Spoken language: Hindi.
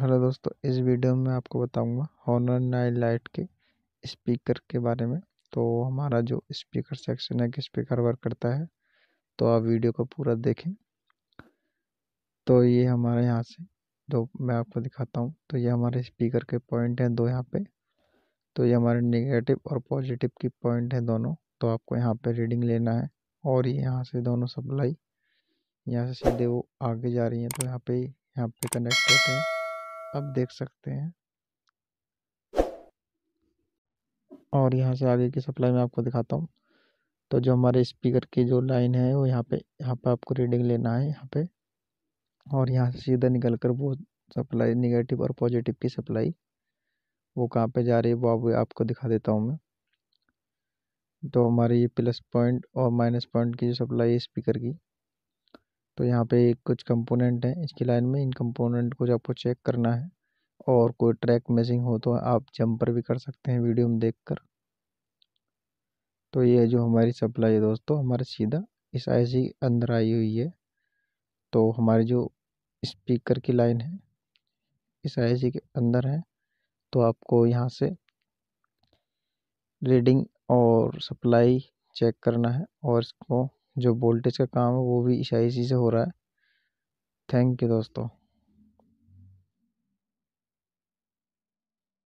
हेलो दोस्तों इस वीडियो में आपको बताऊंगा हॉनर नाइन लाइट के स्पीकर के बारे में तो हमारा जो स्पीकर सेक्शन है कि स्पीकर वर्क करता है तो आप वीडियो को पूरा देखें तो ये हमारे यहाँ से जो मैं आपको दिखाता हूँ तो ये हमारे स्पीकर के पॉइंट हैं दो यहाँ पे तो ये हमारे नेगेटिव और पॉजिटिव की पॉइंट हैं दोनों तो आपको यहाँ पर रीडिंग लेना है और ये यहाँ से दोनों सप्लाई यहाँ से सीधे वो आगे जा रही हैं तो यहाँ पे यहाँ पे कनेक्ट होते हैं अब देख सकते हैं और यहाँ से आगे की सप्लाई में आपको दिखाता हूँ तो जो हमारे स्पीकर की जो लाइन है वो यहाँ पे यहाँ पे आपको रीडिंग लेना है यहाँ पे और यहाँ से सीधा निकल कर वो सप्लाई निगेटिव और पॉजिटिव की सप्लाई वो कहाँ पे जा रही है वो आप आपको दिखा देता हूँ मैं तो हमारे ये प्लस पॉइंट और माइनस पॉइंट की जो सप्लाई है स्पीकर की तो यहाँ पे कुछ कंपोनेंट हैं इसकी लाइन में इन कंपोनेंट को जो आपको चेक करना है और कोई ट्रैक मिसिंग हो तो आप जंपर भी कर सकते हैं वीडियो में देखकर तो ये जो हमारी सप्लाई है दोस्तों हमारा सीधा इस आईसी के अंदर आई हुई है तो हमारी जो स्पीकर की लाइन है इस आईसी के अंदर है तो आपको यहाँ से रीडिंग और सप्लाई चेक करना है और इसको जो वोल्टेज का काम है वो भी ईसा इसी से हो रहा है थैंक यू दोस्तों